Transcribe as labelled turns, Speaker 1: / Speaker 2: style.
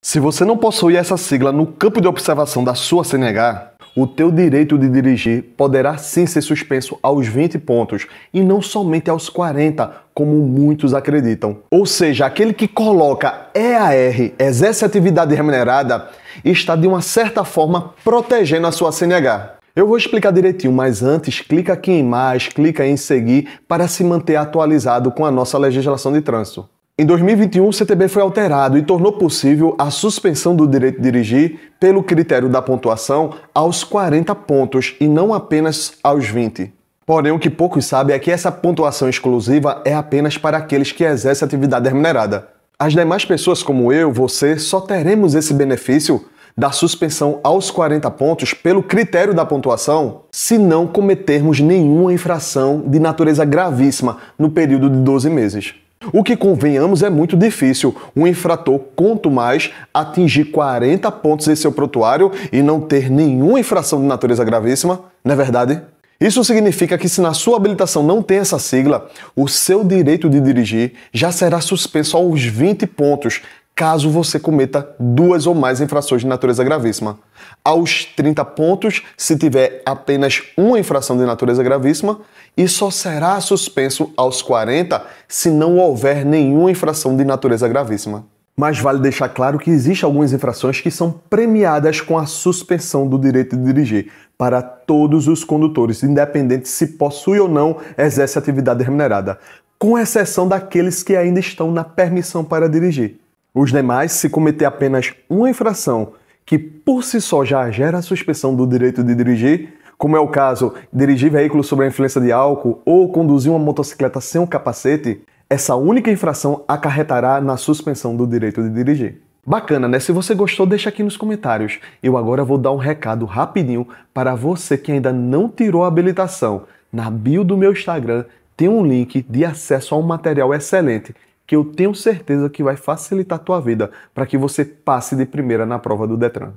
Speaker 1: Se você não possui essa sigla no campo de observação da sua CNH, o teu direito de dirigir poderá sim ser suspenso aos 20 pontos e não somente aos 40, como muitos acreditam. Ou seja, aquele que coloca EAR, exerce atividade remunerada, está de uma certa forma protegendo a sua CNH. Eu vou explicar direitinho, mas antes clica aqui em mais, clica em seguir para se manter atualizado com a nossa legislação de trânsito. Em 2021, o CTB foi alterado e tornou possível a suspensão do direito de dirigir pelo critério da pontuação aos 40 pontos e não apenas aos 20. Porém, o que poucos sabem é que essa pontuação exclusiva é apenas para aqueles que exercem atividade remunerada. As demais pessoas como eu, você, só teremos esse benefício da suspensão aos 40 pontos pelo critério da pontuação se não cometermos nenhuma infração de natureza gravíssima no período de 12 meses. O que convenhamos é muito difícil um infrator, quanto mais, atingir 40 pontos em seu prontuário e não ter nenhuma infração de natureza gravíssima, não é verdade? Isso significa que se na sua habilitação não tem essa sigla, o seu direito de dirigir já será suspenso aos 20 pontos, caso você cometa duas ou mais infrações de natureza gravíssima. Aos 30 pontos, se tiver apenas uma infração de natureza gravíssima, e só será suspenso aos 40 se não houver nenhuma infração de natureza gravíssima. Mas vale deixar claro que existem algumas infrações que são premiadas com a suspensão do direito de dirigir para todos os condutores, independente se possui ou não exerce atividade remunerada, com exceção daqueles que ainda estão na permissão para dirigir. Os demais, se cometer apenas uma infração que por si só já gera a suspensão do direito de dirigir, como é o caso dirigir veículo sob a influência de álcool ou conduzir uma motocicleta sem um capacete, essa única infração acarretará na suspensão do direito de dirigir. Bacana, né? Se você gostou, deixa aqui nos comentários. Eu agora vou dar um recado rapidinho para você que ainda não tirou a habilitação. Na bio do meu Instagram tem um link de acesso a um material excelente que eu tenho certeza que vai facilitar a tua vida para que você passe de primeira na prova do Detran.